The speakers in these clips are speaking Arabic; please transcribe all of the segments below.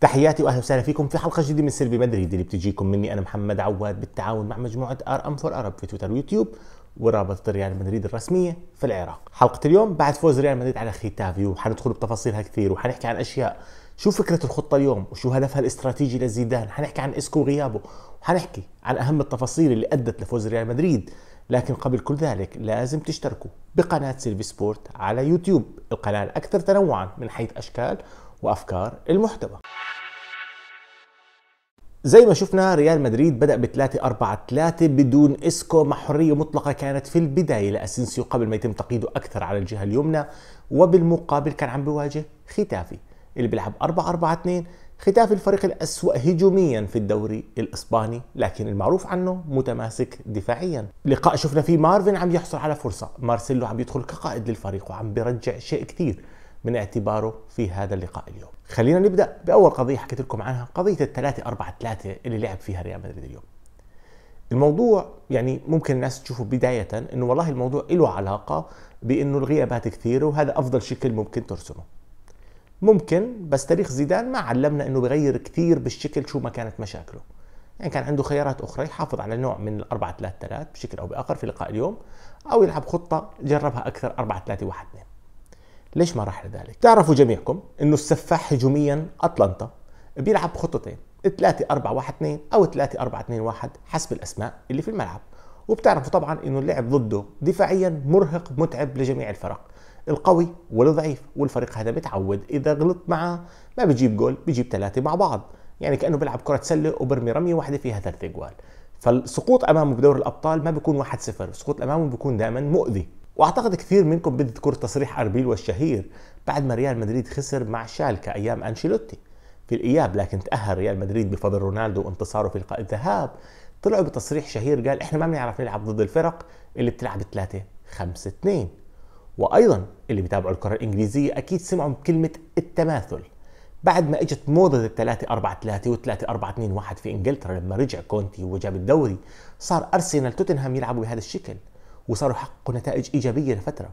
تحياتي واهلا وسهلا فيكم في حلقه جديده من سيلفي مدريد اللي بتجيكم مني انا محمد عواد بالتعاون مع مجموعه ار ام فور ارب في تويتر ويوتيوب ورابطه ريال مدريد الرسميه في العراق. حلقه اليوم بعد فوز ريال مدريد على ختافي وحندخل بتفاصيلها كثير وحنحكي عن اشياء شو فكره الخطه اليوم وشو هدفها الاستراتيجي لزيدان، حنحكي عن اسكو غيابه، وحنحكي عن اهم التفاصيل اللي ادت لفوز ريال مدريد، لكن قبل كل ذلك لازم تشتركوا بقناه سيلفي سبورت على يوتيوب، القناه الاكثر تنوعا من حيث اشكال وافكار المحتوى. زي ما شفنا ريال مدريد بدأ ب 3 4 3 بدون إسكو مع حرية مطلقة كانت في البداية لأسينسيو قبل ما يتم تقييده أكثر على الجهة اليمنى وبالمقابل كان عم بيواجه ختافي اللي بيلعب 4 4 2 ختافي الفريق الأسوأ هجوميا في الدوري الإسباني لكن المعروف عنه متماسك دفاعيا لقاء شفنا فيه مارفن عم يحصل على فرصة مارسيلو عم يدخل كقائد للفريق وعم بيرجع شيء كثير من اعتباره في هذا اللقاء اليوم خلينا نبدا باول قضيه حكيت لكم عنها قضيه الثلاثة أربعة ثلاثة اللي لعب فيها ريال مدريد اليوم الموضوع يعني ممكن الناس تشوفه بداية انه والله الموضوع له علاقة بانه الغيابات كثيرة وهذا افضل شكل ممكن ترسمه. ممكن بس تاريخ زيدان ما علمنا انه بغير كثير بالشكل شو ما كانت مشاكله. يعني كان عنده خيارات اخرى يحافظ على نوع من الأربعة 3 3 بشكل او باخر في لقاء اليوم او يلعب خطة جربها اكثر 4 3 1 2. ليش ما راح لذلك؟ تعرفوا جميعكم انه السفاح هجوميا اتلانتا بيلعب خطتين 3 4 1 2 او 3 4 2 1 حسب الاسماء اللي في الملعب وبتعرفوا طبعا انه اللعب ضده دفاعيا مرهق متعب لجميع الفرق القوي والضعيف والفريق هذا متعود اذا غلط معه ما بجيب جول بجيب ثلاثه مع بعض يعني كانه بيلعب كره سله وبرمي رميه واحده فيها ثلاث اجوال فالسقوط امامه بدور الابطال ما بيكون 1-0 السقوط امامه بيكون دائما مؤذي واعتقد كثير منكم بتذكر تصريح اربيلو الشهير بعد ما ريال مدريد خسر مع شالكا ايام انشيلوتي في الاياب لكن تاهل ريال مدريد بفضل رونالدو وانتصاره في لقاء الذهاب طلعوا بتصريح شهير قال احنا ما بنعرف نلعب ضد الفرق اللي بتلعب 3 5 2 وايضا اللي بيتابعوا الكره الانجليزيه اكيد سمعوا بكلمه التماثل بعد ما اجت موضة ال 3 4 3 وال 3 4 2 1 في انجلترا لما رجع كونتي وجاب الدوري صار ارسنال توتنهام يلعبوا بهذا الشكل وصاروا يحققوا نتائج ايجابيه لفتره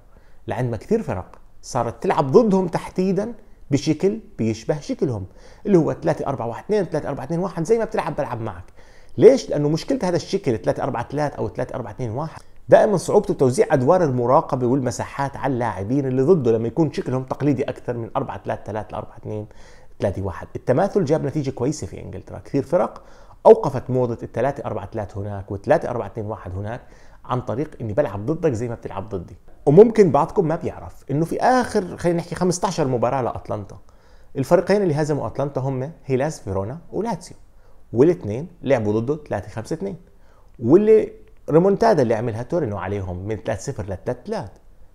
لعند ما كثير فرق صارت تلعب ضدهم تحديدا بشكل بيشبه شكلهم اللي هو 3 4 1 2 3 4 2 1 زي ما بتلعب بلعب معك ليش لانه مشكله هذا الشكل 3 4 3 او 3 4 2 1 دائما صعوبته توزيع ادوار المراقبه والمساحات على اللاعبين اللي ضده لما يكون شكلهم تقليدي اكثر من 4 3 3 ل 4 2 3 1 التماثل جاب نتيجه كويسه في انجلترا كثير فرق اوقفت موضه ال 3 4 3 هناك وال 3 4 2 1 هناك عن طريق اني بلعب ضدك زي ما بتلعب ضدي وممكن بعضكم ما بيعرف انه في اخر خلينا نحكي 15 مباراه لاتلانتا الفريقين اللي هزموا اتلانتا هم هيلاس فيرونا ولاتسيو والاثنين لعبوا ضده 3 5 2 واللي ريمونتادا اللي عملها تورينو عليهم من 3 0 ل 3 3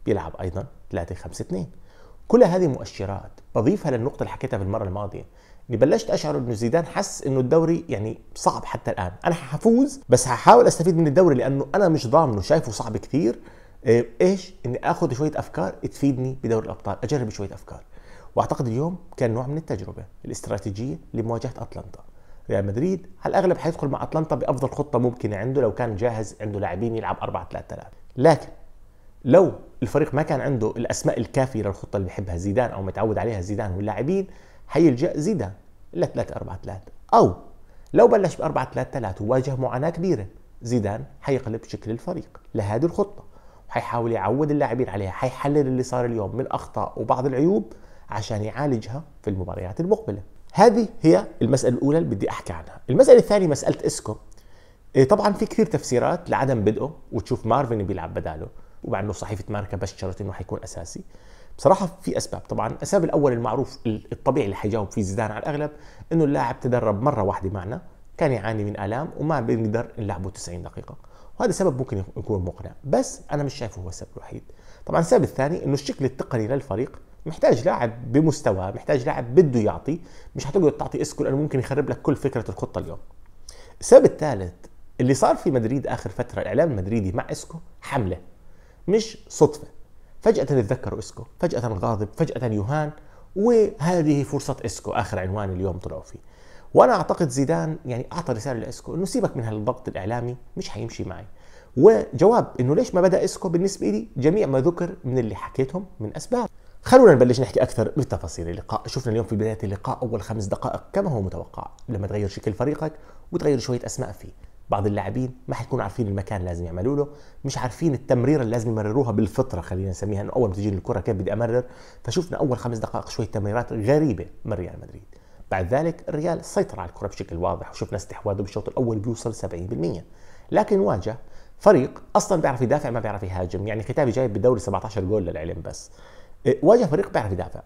بيلعب ايضا 3 5 2 كل هذه مؤشرات بضيفها للنقطه اللي حكيتها في المره الماضيه اني بلشت اشعر انه زيدان حس انه الدوري يعني صعب حتى الان انا حفوز بس هحاول استفيد من الدوري لانه انا مش ضامنه شايفه صعب كثير آه، ايش اني اخذ شويه افكار تفيدني بدوري الابطال اجرب شويه افكار واعتقد اليوم كان نوع من التجربه الاستراتيجيه لمواجهه اتلانتا ريال مدريد على الاغلب حيدخل مع اتلانتا بافضل خطه ممكنه عنده لو كان جاهز عنده لاعبين يلعب 4 3 3 لكن لو الفريق ما كان عنده الاسماء الكافيه للخطه اللي بيحبها زيدان او متعود عليها زيدان واللاعبين حيلجأ زيدان ل 3 4 3 أو لو بلش ب 4 3 3 وواجه معاناة كبيرة زيدان حيقلب شكل الفريق لهذه الخطة وحيحاول يعود اللاعبين عليها حيحلل اللي صار اليوم من أخطاء وبعض العيوب عشان يعالجها في المباريات المقبلة هذه هي المسألة الأولى اللي بدي أحكي عنها المسألة الثانية مسألة إسكو إيه، طبعا في كثير تفسيرات لعدم بدءه وتشوف مارفن بيلعب بداله ومع انه صحيفه ماركا بشرت انه حيكون اساسي بصراحه في اسباب طبعا السبب الاول المعروف الطبيعي اللي حيجاوب فيه زيدان على الاغلب انه اللاعب تدرب مره واحده معنا كان يعاني من الام وما بنقدر نلعبه 90 دقيقه وهذا سبب ممكن يكون مقنع بس انا مش شايفه هو السبب الوحيد طبعا السبب الثاني انه الشكل التقني للفريق محتاج لاعب بمستواه محتاج لاعب بده يعطي مش حتقدر تعطي اسكو لانه ممكن يخرب لك كل فكره الخطه اليوم السبب الثالث اللي صار في مدريد اخر فتره الاعلام المدريدي مع اسكو حمله مش صدفه فجأة يتذكر اسكو فجأة غاضب فجأة يهان وهذه فرصة اسكو آخر عنوان اليوم طلعوا فيه وانا اعتقد زيدان يعني اعطى رساله لاسكو انه سيبك من هالضغط الاعلامي مش حيمشي معي وجواب انه ليش ما بدا اسكو بالنسبه لي جميع ما ذكر من اللي حكيتهم من اسباب خلونا نبلش نحكي اكثر بتفاصيل اللقاء شفنا اليوم في بدايه اللقاء اول خمس دقائق كما هو متوقع لما تغير شكل فريقك وتغير شويه اسماء فيه بعض اللاعبين ما حيكونوا عارفين المكان اللي لازم يعملوا له مش عارفين التمريره اللي لازم يمرروها بالفطره خلينا نسميها انه اول ما تجيني الكره كيف بدي امرر فشفنا اول خمس دقائق شويه تمريرات غريبه من ريال مدريد بعد ذلك الريال سيطر على الكره بشكل واضح وشفنا استحواذه بالشوط الاول بيوصل 70% لكن واجه فريق اصلا بيعرف يدافع ما بيعرف يهاجم يعني كتابي جايب بالدوري 17 جول للعلم بس إيه، واجه فريق بيعرف يدافع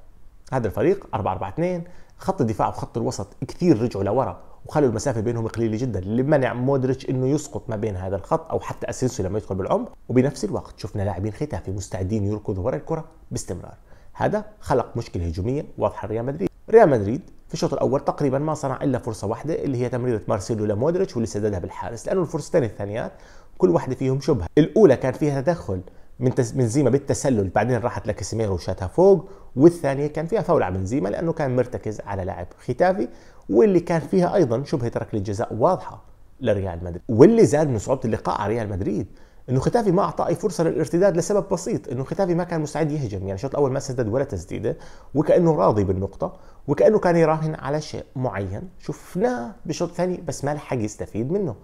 هذا الفريق 4 4 2 خط الدفاع وخط الوسط كثير رجعوا لورا وخلوا المسافه بينهم قليله جدا اللي منع مودريتش انه يسقط ما بين هذا الخط او حتى اسينسيو لما يدخل بالعمق وبنفس الوقت شفنا لاعبين ختافي مستعدين يركضوا ورا الكره باستمرار هذا خلق مشكله هجوميه واضحه لريال مدريد ريال مدريد في الشوط الاول تقريبا ما صنع الا فرصه واحده اللي هي تمريره مارسيلو لمودريتش واللي سددها بالحارس لانه الفرصتين الثانيات كل واحده فيهم شبهه الاولى كان فيها تدخل من تس... بالتسلل بعدين راحت لكاسيميرو وشاتها فوق والثانيه كان فيها فاول على بنزيما لانه كان مرتكز على لاعب ختافي واللي كان فيها ايضا شبهه ركله جزاء واضحه لريال مدريد واللي زاد من صعوبه اللقاء على ريال مدريد انه ختافي ما اعطى اي فرصه للارتداد لسبب بسيط انه ختافي ما كان مستعد يهجم يعني الشوط الاول ما سدد ولا تسديده وكانه راضي بالنقطه وكانه كان يراهن على شيء معين شفناه بالشوط الثاني بس ما لحق يستفيد منه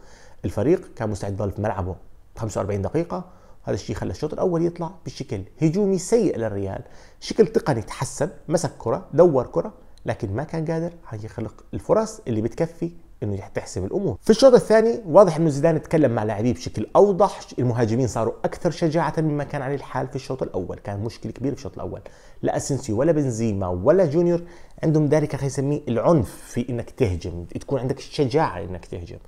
الفريق كان مستعد يضل في ملعبه 45 دقيقه هذا الشيء خلى الشوط الاول يطلع بشكل هجومي سيء للريال شكل تقني تحسن مسك كره دور كره لكن ما كان قادر هيخلق الفرص اللي بتكفي انه تحسم الامور. في الشوط الثاني واضح انه زيدان تكلم مع لاعبيه بشكل اوضح، المهاجمين صاروا اكثر شجاعه مما كان عليه الحال في الشوط الاول، كان مشكله كبيره في الشوط الاول، لا اسنسيو ولا بنزيما ولا جونيور عندهم ذلك خلينا نسميه العنف في انك تهجم، تكون عندك الشجاعه انك تهجم.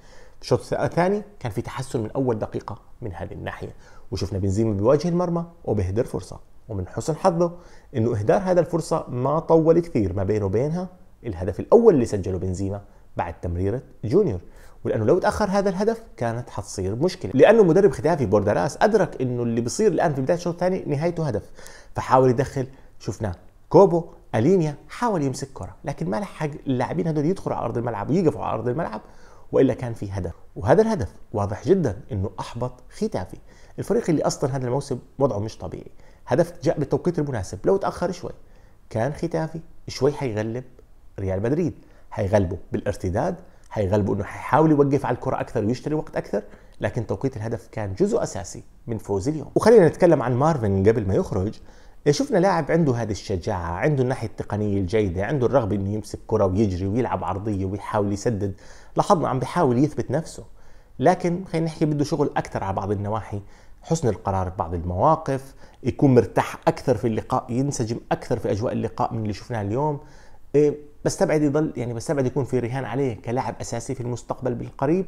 الشوط الثاني كان في تحسن من اول دقيقه من هذه الناحيه، وشفنا بنزيما بيواجه المرمى وبيهدر فرصه. ومن حسن حظه انه اهدار هذا الفرصه ما طول كثير ما بينه وبينها الهدف الاول اللي سجله بنزيما بعد تمريره جونيور ولانه لو تاخر هذا الهدف كانت حتصير مشكله لانه مدرب ختافي بوردراس ادرك انه اللي بيصير الان في بدايه الشوط الثاني نهايته هدف فحاول يدخل شفناه كوبو الينيا حاول يمسك كره لكن ما لحق اللاعبين هذول يدخلوا على ارض الملعب ويقفوا على ارض الملعب والا كان في هدف وهذا الهدف واضح جدا انه احبط ختافي الفريق اللي اصلا هذا الموسم وضعه مش طبيعي هدف جاء بالتوقيت المناسب لو تاخر شوي كان ختافي شوي حيغلب ريال مدريد حيغلبه بالارتداد حيغلبه انه حيحاول يوقف على الكره اكثر ويشتري وقت اكثر لكن توقيت الهدف كان جزء اساسي من فوز اليوم وخلينا نتكلم عن مارفن قبل ما يخرج شفنا لاعب عنده هذه الشجاعة عنده الناحية التقنية الجيدة عنده الرغبة انه يمسك كرة ويجري ويلعب عرضية ويحاول يسدد لاحظنا عم بيحاول يثبت نفسه لكن خلينا نحكي بده شغل اكثر على بعض النواحي حسن القرار ببعض المواقف يكون مرتاح اكثر في اللقاء ينسجم اكثر في اجواء اللقاء من اللي شفناه اليوم إيه، بستبعد يضل يعني بستبعد يكون في رهان عليه كلاعب اساسي في المستقبل بالقريب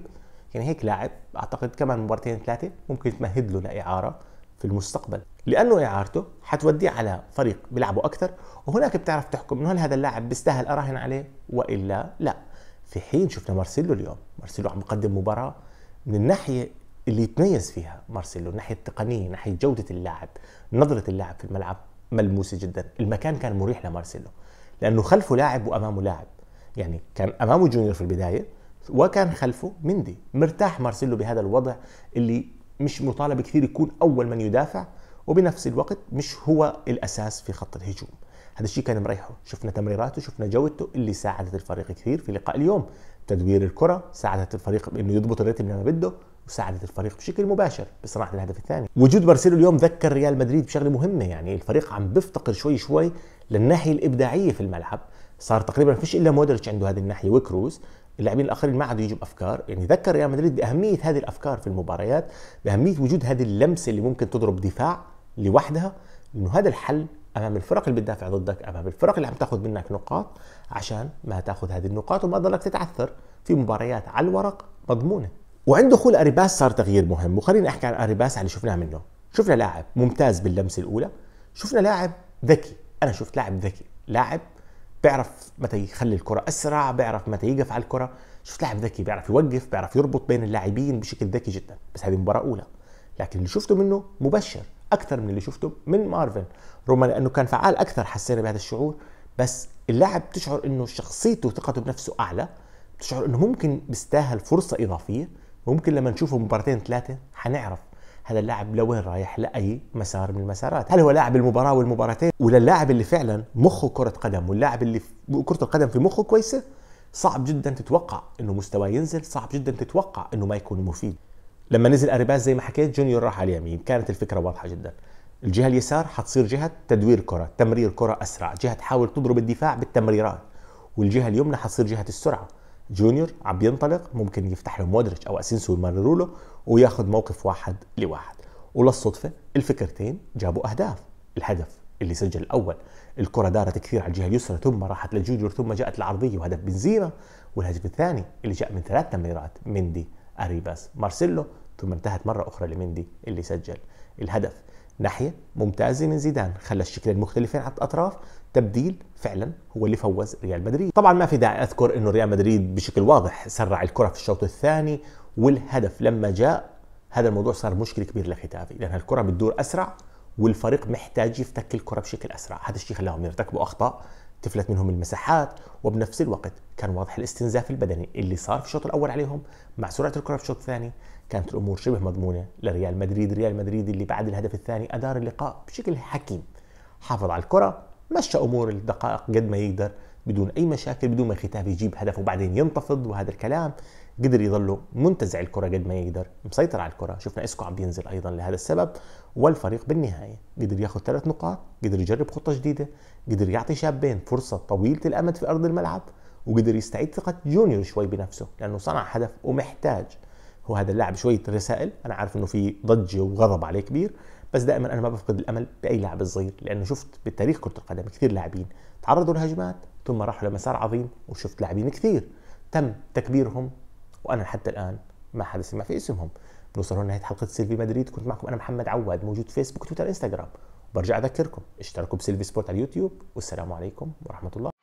يعني هيك لاعب اعتقد كمان مبارتين ثلاثه ممكن تمهد له لاعاره في المستقبل لانه اعارته حتوديه على فريق بيلعبوا اكثر وهناك بتعرف تحكم انه هل هذا اللاعب بيستاهل اراهن عليه والا لا في حين شفنا مارسيلو اليوم مارسيلو عم يقدم مباراه من الناحيه اللي يتميز فيها مارسيلو ناحيه التقنيه ناحيه جوده اللاعب نظره اللاعب في الملعب ملموسه جدا المكان كان مريح لمارسيلو لانه خلفه لاعب وامامه لاعب يعني كان امامه جونيور في البدايه وكان خلفه مندي مرتاح مارسيلو بهذا الوضع اللي مش مطالب كثير يكون اول من يدافع وبنفس الوقت مش هو الاساس في خط الهجوم هذا الشيء كان مريحه شفنا تمريراته شفنا جودته اللي ساعدت الفريق كثير في لقاء اليوم تدوير الكره ساعدت الفريق بانه يضبط الريتم لما بده وساعدت الفريق بشكل مباشر بصناعه الهدف الثاني وجود مارسيلو اليوم ذكر ريال مدريد بشغله مهمه يعني الفريق عم بيفتقر شوي شوي للناحيه الابداعيه في الملعب صار تقريبا ما فيش الا مودريتش عنده هذه الناحيه وكروز اللاعبين الاخرين ما عادوا يجوا بافكار يعني ذكر ريال مدريد باهميه هذه الافكار في المباريات باهميه وجود هذه اللمسه اللي ممكن تضرب دفاع لوحدها انه هذا الحل امام الفرق اللي بتدافع ضدك امام الفرق اللي عم تاخذ منك نقاط عشان ما تاخذ هذه النقاط وما تضلك تتعثر في مباريات على الورق مضمونه وعند دخول اريباس صار تغيير مهم وخليني احكي عن اريباس اللي شفناه منه شفنا لاعب ممتاز باللمسه الاولى شفنا لاعب ذكي انا شفت لاعب ذكي لاعب بيعرف متى يخلي الكره اسرع بيعرف متى يقف على الكره شفت لاعب ذكي بيعرف يوقف بيعرف يربط بين اللاعبين بشكل ذكي جدا بس هذه مباراه اولى لكن اللي شفته منه مبشر اكثر من اللي شفته من مارفن رغم انه كان فعال اكثر حسينا بهذا الشعور بس اللاعب بتشعر انه شخصيته وثقته بنفسه اعلى بتشعر انه ممكن بيستاهل فرصه اضافيه وممكن لما نشوفه مباراتين ثلاثه حنعرف هذا اللاعب لوين رايح لاي مسار من المسارات هل هو لاعب المباراه والمباراتين ولا اللاعب اللي فعلا مخه كره قدم واللاعب اللي كره القدم في مخه كويسه صعب جدا تتوقع انه مستواه ينزل صعب جدا تتوقع انه ما يكون مفيد لما نزل اريباس زي ما حكيت جونيور راح على اليمين كانت الفكره واضحه جدا الجهه اليسار حتصير جهه تدوير كره تمرير كره اسرع جهه تحاول تضرب الدفاع بالتمريرات والجهه اليمنى حتصير جهه السرعه جونيور عم بينطلق ممكن يفتح له مودريتش او اسينسو يمرروا له وياخذ موقف واحد لواحد وللصدفه الفكرتين جابوا اهداف الهدف اللي سجل الاول الكره دارت كثير على الجهه اليسرى ثم راحت لجونيور ثم جاءت العرضيه وهدف بنزيما والهدف الثاني اللي جاء من ثلاث تمريرات مندي اريباس مارسيلو ثم انتهت مره اخرى لمندي اللي سجل الهدف ناحيه ممتازه من زيدان خلى الشكلين مختلفين على الاطراف تبديل فعلا هو اللي فوز ريال مدريد طبعا ما في داعي اذكر انه ريال مدريد بشكل واضح سرع الكره في الشوط الثاني والهدف لما جاء هذا الموضوع صار مشكله كبيره لختافي لان الكره بتدور اسرع والفريق محتاج يفتك الكره بشكل اسرع هذا الشيء خلاهم يرتكبوا اخطاء تفلت منهم المساحات وبنفس الوقت كان واضح الاستنزاف البدني اللي صار في الشوط الاول عليهم مع سرعه الكره في الشوط الثاني كانت الامور شبه مضمونه لريال مدريد ريال مدريد اللي بعد الهدف الثاني ادار اللقاء بشكل حكيم حافظ على الكره مشى امور الدقائق قد ما يقدر بدون اي مشاكل بدون ما يختاف يجيب هدف وبعدين ينتفض وهذا الكلام قدر يظل منتزع الكره قد ما يقدر مسيطر على الكره شفنا اسكو عم بينزل ايضا لهذا السبب والفريق بالنهايه قدر ياخذ ثلاث نقاط قدر يجرب خطه جديده قدر يعطي شابين فرصه طويله الامد في ارض الملعب وقدر يستعيد ثقه جونيور شوي بنفسه لانه صنع هدف ومحتاج هو هذا اللاعب شويه رسائل انا عارف انه في ضجه وغضب عليه كبير بس دائما انا ما بفقد الامل باي لاعب صغير لانه شفت بالتاريخ كره القدم كثير لاعبين تعرضوا لهجمات ثم راحوا لمسار عظيم وشفت لاعبين كثير تم تكبيرهم وانا حتى الان ما حدا سمع في اسمهم بنوصل هون نهايه حلقه سيلفي مدريد كنت معكم انا محمد عواد موجود فيسبوك تويتر انستغرام برجع اذكركم اشتركوا بسيلفي سبورت على اليوتيوب والسلام عليكم ورحمه الله